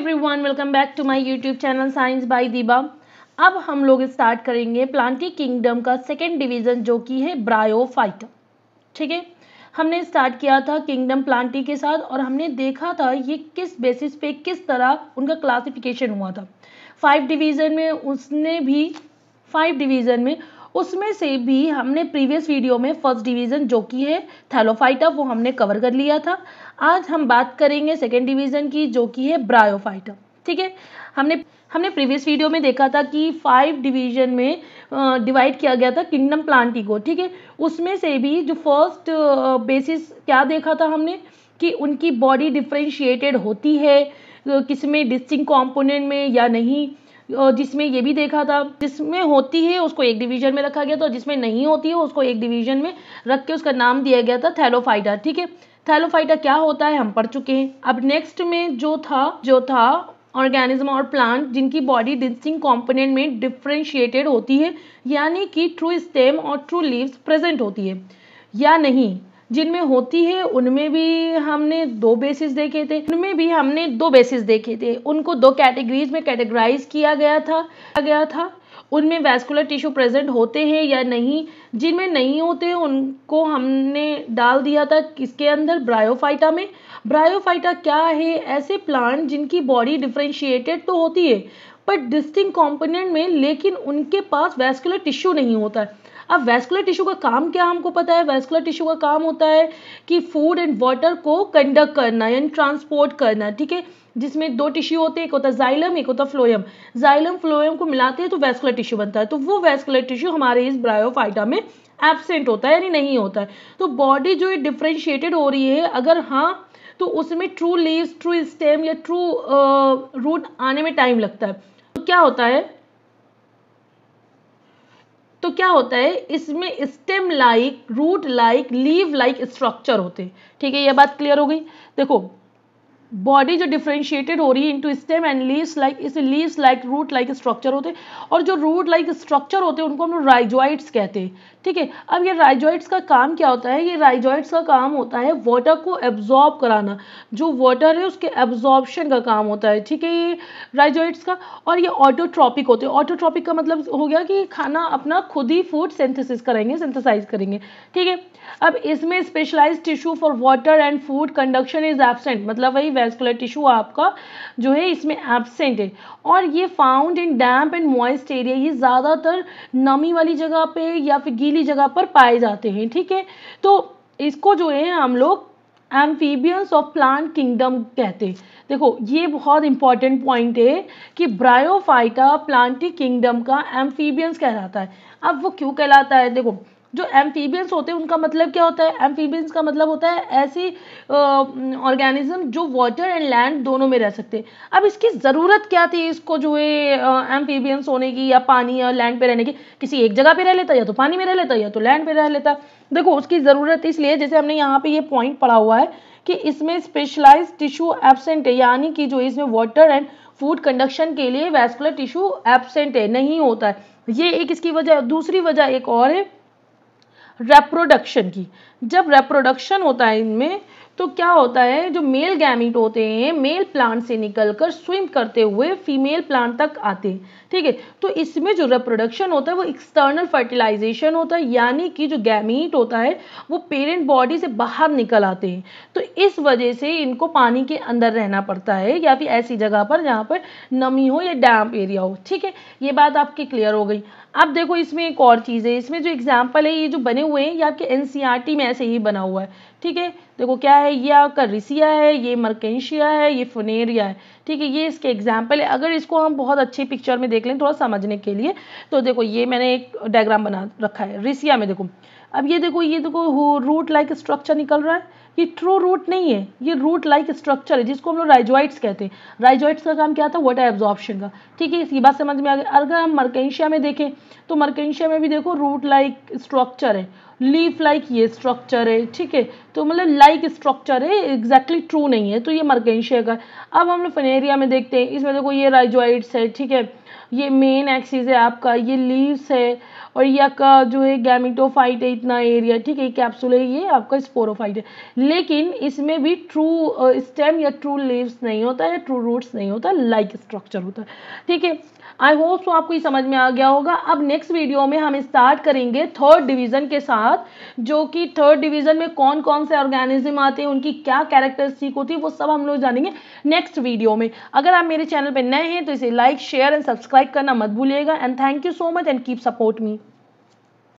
everyone welcome back to my YouTube channel science by Deeba अब हम लोग स्टार्ट करेंगे प्लांटी किंगडम का सेकेंड डिवीजन जो कि है ब्रायोफाइट ठीक है हमने स्टार्ट किया था किंगडम प्लांटी के साथ और हमने देखा था ये किस बेसिस पे किस तरह उनका क्लासिफिकेशन हुआ था फाइव डिवीजन में उसने भी फाइव डिवीजन में उसमें से भी हमने प्रीवियस वीडियो में फर्स्ट डिवीज़न जो कि है थैलोफाइटा वो हमने कवर कर लिया था आज हम बात करेंगे सेकेंड डिवीज़न की जो कि है ब्रायोफाइटा ठीक है हमने हमने प्रीवियस वीडियो में देखा था कि फाइव डिवीजन में डिवाइड किया गया था किंगडम प्लांटी को ठीक है उसमें से भी जो फर्स्ट बेसिस क्या देखा था हमने कि उनकी बॉडी डिफ्रेंशिएटेड होती है किस में डिस्टिंग कॉम्पोनेंट में या नहीं जिसमें ये भी देखा था जिसमें होती है उसको एक डिवीजन में रखा गया था जिसमें नहीं होती है उसको एक डिवीजन में रख के उसका नाम दिया गया था थैलोफाइडा ठीक है थैलोफाइडा क्या होता है हम पढ़ चुके हैं अब नेक्स्ट में जो था जो था ऑर्गेनिज्म और प्लांट जिनकी बॉडी डिस्टिंग कॉम्पोनेंट में डिफ्रेंशिएटेड होती है यानी कि ट्रू स्टेम और ट्रू लीव्स प्रेजेंट होती है या नहीं जिनमें होती है उनमें भी हमने दो बेसिस देखे थे उनमें भी हमने दो बेसिस देखे थे उनको दो कैटेगरीज में कैटेगराइज किया गया था गया था उनमें वैस्कुलर टिश्यू प्रेजेंट होते हैं या नहीं जिनमें नहीं होते उनको हमने डाल दिया था किसके अंदर ब्रायोफाइटा में ब्रायोफाइटा क्या है ऐसे प्लांट जिनकी बॉडी डिफ्रेंशिएटेड तो होती है पर डिस्टिंग कॉम्पोनेंट में लेकिन उनके पास वैस्कुलर टिश्यू नहीं होता है अब वेस्कुलर टिश्यू का काम क्या हमको पता है वेस्कुलर टिश्यू का काम होता है कि फूड एंड वाटर को कंडक्ट करना यानी ट्रांसपोर्ट करना ठीक है जिसमें दो टिश्यू होते हैं एक होता है जाइलम एक होता है फ्लोएम जाइलम फ्लोयम को मिलाते हैं तो वेस्कुलर टिश्यू बनता है तो वो वेस्कुलर टिश्यू हमारे इस ब्रायोफाइटा में एबसेंट होता है यानी नहीं होता है तो बॉडी जो है डिफ्रेंशिएटेड हो रही है अगर हाँ तो उसमें ट्रू लीव ट्रू स्टेम या ट्रू रूट आने में टाइम लगता है तो क्या होता है तो क्या होता है इसमें stem like root like leave like structure होते हैं ठीक है यह बात क्लियर हो गई देखो बॉडी जो डिफ्रेंशिएटेड हो रही है into stem and leaves like इस leaves like root like structure होते हैं और जो रूट लाइक स्ट्रक्चर होते हैं उनको हम राइजोइड्स कहते हैं ठीक है अब ये राइजोइड्स का काम क्या होता है ये राइजोइड्स का काम होता है वाटर को एब्जॉर्ब कराना जो वाटर है उसके एब्जॉर्बशन का काम होता है ठीक है ये राइजोइड्स का और ये ऑटोट्रॉपिक होते हैं ऑटोट्रॉपिक का मतलब हो गया कि खाना अपना खुद ही फूड सिंथेसिस करेंगे सिंथेसाइज करेंगे ठीक है अब इसमें specialize tissue for water and food conduction is absent मतलब वही वेस्कुलर टिश्यू आपका जो है इसमें एबसेंट है और ये found in damp and moist area ये ज़्यादातर नमी वाली जगह पे या फिर गीली जगह पर पाए जाते हैं ठीक है तो इसको जो है हम लोग एम्फीबियंस ऑफ प्लांट किंगडम कहते हैं देखो ये बहुत इंपॉर्टेंट पॉइंट है कि ब्रायोफाइटा प्लांटी किंगडम का एम्फीबियंस कहलाता है अब वो क्यों कहलाता है देखो जो एम्फीबियंस होते हैं उनका मतलब क्या होता है एम्फीबियंस का मतलब होता है ऐसी ऑर्गेनिज्म जो वाटर एंड लैंड दोनों में रह सकते हैं अब इसकी ज़रूरत क्या थी इसको जो है एम्फीबियंस होने की या पानी या लैंड पे रहने की किसी एक जगह पे रह लेता या तो पानी में रह लेता या तो लैंड पे रह लेता देखो उसकी ज़रूरत इसलिए जैसे हमने यहाँ पर ये पॉइंट पढ़ा हुआ है कि इसमें स्पेशलाइज टिश्यू एबसेंट है यानी कि जो इसमें वाटर एंड फूड कंडक्शन के लिए वेस्कुलर टिश्यू एबसेंट है नहीं होता है ये एक इसकी वजह दूसरी वजह एक और है रेप्रोडक्शन की जब रेप्रोडक्शन होता है इनमें तो क्या होता है जो मेल गैमिट होते हैं मेल प्लांट से निकलकर स्विम करते हुए फीमेल प्लांट तक आते हैं ठीक है तो इसमें जो रिप्रोडक्शन होता है वो एक्सटर्नल फर्टिलाइजेशन होता है यानी कि जो गैमिट होता है वो पेरेंट बॉडी से बाहर निकल आते हैं तो इस वजह से इनको पानी के अंदर रहना पड़ता है या फिर ऐसी जगह पर जहाँ पर नमी हो या डैम्प एरिया हो ठीक है ये बात आपकी क्लियर हो गई अब देखो इसमें एक और चीज़ है इसमें जो एग्जाम्पल है ये जो बने हुए हैं ये आपके एन e में ऐसे ही बना हुआ है ठीक है देखो क्या है ये आपका रिसिया है ये मर्केशिया है ये फोनेरिया है ठीक है ये इसके एग्जाम्पल है अगर इसको हम बहुत अच्छी पिक्चर में देख लें थोड़ा समझने के लिए तो देखो ये मैंने एक डायग्राम बना रखा है रिसिया में देखो अब ये देखो ये देखो रूट लाइक स्ट्रक्चर निकल रहा है ये ट्रू रूट नहीं है ये रूट लाइक स्ट्रक्चर है जिसको हम लोग राइजोइट्स कहते हैं राइजोइट्स का काम क्या था वाटर एब्जॉर्प्शन का ठीक है इसकी बात समझ में आ गई अगर हम मर्केशिया में देखें तो मर्केशिया में भी देखो रूट लाइक स्ट्रक्चर है लीफ लाइक ये स्ट्रक्चर है ठीक है तो मतलब लाइक स्ट्रक्चर है एग्जैक्टली ट्रू नहीं है तो ये मर्गेंशिया का अब हम लोग फनेरिया में देखते हैं इसमें देखो ये राइजोइड्स है ठीक है ये मेन एक्सिस है आपका ये लीव्स है और ये आपका जो है गैमिटोफाइट है इतना एरिया ठीक है कैप्सूल है ये आपका स्पोरोफाइट है लेकिन इसमें भी ट्रू स्टेम या ट्रू लीव्स नहीं होता या ट्रू रूट्स नहीं होता लाइक स्ट्रक्चर होता है ठीक है आई होप सो आपको ये समझ में आ गया होगा अब नेक्स्ट वीडियो में हम स्टार्ट करेंगे थर्ड डिवीजन के साथ जो कि थर्ड डिवीजन में कौन कौन से ऑर्गेनिज्म आते हैं उनकी क्या कैरेक्टरिस्टिक होती है वो सब हम लोग जानेंगे नेक्स्ट वीडियो में अगर आप मेरे चैनल पर नए हैं तो इसे लाइक शेयर एंड सब्सक्राइब करना मत भूलिएगा and thank you so much and keep support me